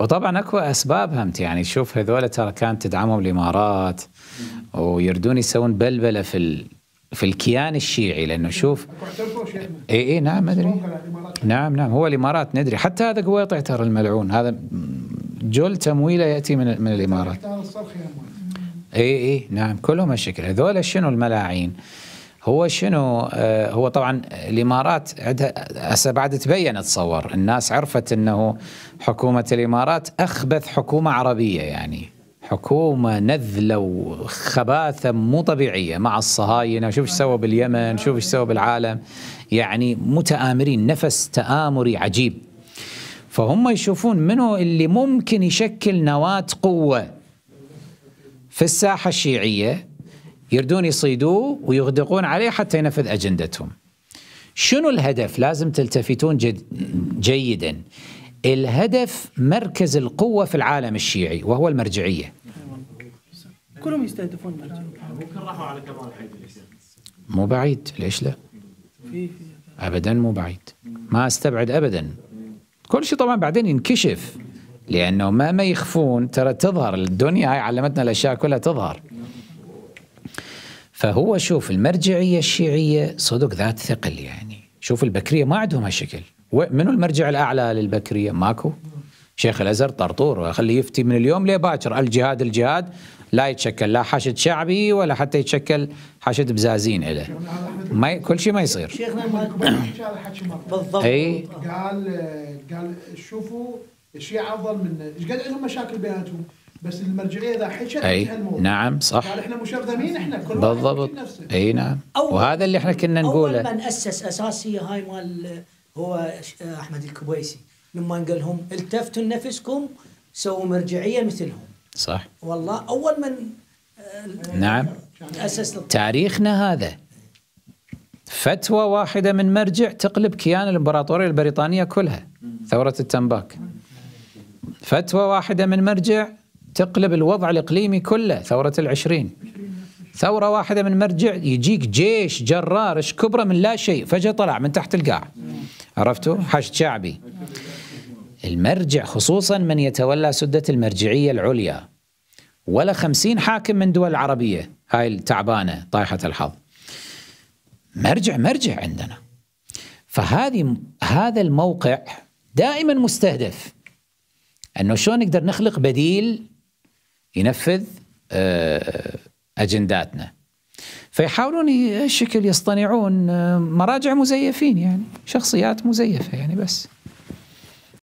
وطبعا اكو اسباب همت يعني شوف هذول ترى كانت تدعمهم الامارات ويردون يسوون بلبله في ال... في الكيان الشيعي لانه شوف اي اي نعم ادري نعم نعم هو الامارات ندري حتى هذا قويطع ترى الملعون هذا جل تمويله ياتي من من الامارات اي اي نعم كلهم هالشكل هذول شنو الملاعين هو شنو آه، هو طبعا الامارات عندها هسه بعد تبين اتصور الناس عرفت انه حكومه الامارات اخبث حكومه عربيه يعني حكومه نذله وخباثه مو طبيعيه مع الصهاينه شوف ايش سووا باليمن شوف ايش سووا بالعالم يعني متآمرين نفس تآمري عجيب فهم يشوفون منو اللي ممكن يشكل نواة قوة في الساحة الشيعية يردون يصيدوه ويغدقون عليه حتى ينفذ اجندتهم. شنو الهدف؟ لازم تلتفتون جد جيدا. الهدف مركز القوه في العالم الشيعي وهو المرجعيه. كلهم يستهدفون المرجعيه. مو بعيد، ليش لا؟ ابدا مو بعيد. ما استبعد ابدا. كل شيء طبعا بعدين ينكشف لانه ما ما يخفون ترى تظهر الدنيا هاي علمتنا الاشياء كلها تظهر. فهو شوف المرجعيه الشيعيه صدق ذات ثقل يعني شوف البكريه ما عندهم هالشكل منو المرجع الاعلى للبكريه ماكو شيخ الازهر طرطور خليه يفتي من اليوم ليه باكر الجهاد الجهاد لا يتشكل لا حشد شعبي ولا حتى يتشكل حشد بزازين له ما ي... كل شيء ما يصير شيخنا بالضبط اي قال قال شوفوا الشيعه افضل منه ايش قد عندهم مشاكل بيناتهم بس المرجعيه حشت اي نعم صح يعني احنا مشرذمين احنا كل بالضبط اي نعم وهذا اللي احنا كنا نقوله اول من اسس اساسي هاي مال هو احمد الكبويسي لما قال لهم التفتوا نفسكم سووا مرجعيه مثلهم صح والله اول من نعم اسس تاريخنا هذا فتوى واحدة من مرجع تقلب كيان الإمبراطورية البريطانية كلها ثورة التنباك فتوى واحدة من مرجع تقلب الوضع الإقليمي كله ثورة العشرين ثورة واحدة من مرجع يجيك جيش جرار ايش كبرى من لا شيء فجأة طلع من تحت القاع عرفتوا حشد شعبي المرجع خصوصا من يتولى سدة المرجعية العليا ولا خمسين حاكم من دول عربية هاي التعبانة طايحة الحظ مرجع مرجع عندنا فهذه هذا الموقع دائما مستهدف انه شلون نقدر نخلق بديل ينفذ آه، اجنداتنا فيحاولون الشكل يصطنعون آه، مراجع مزيفين يعني شخصيات مزيفه يعني بس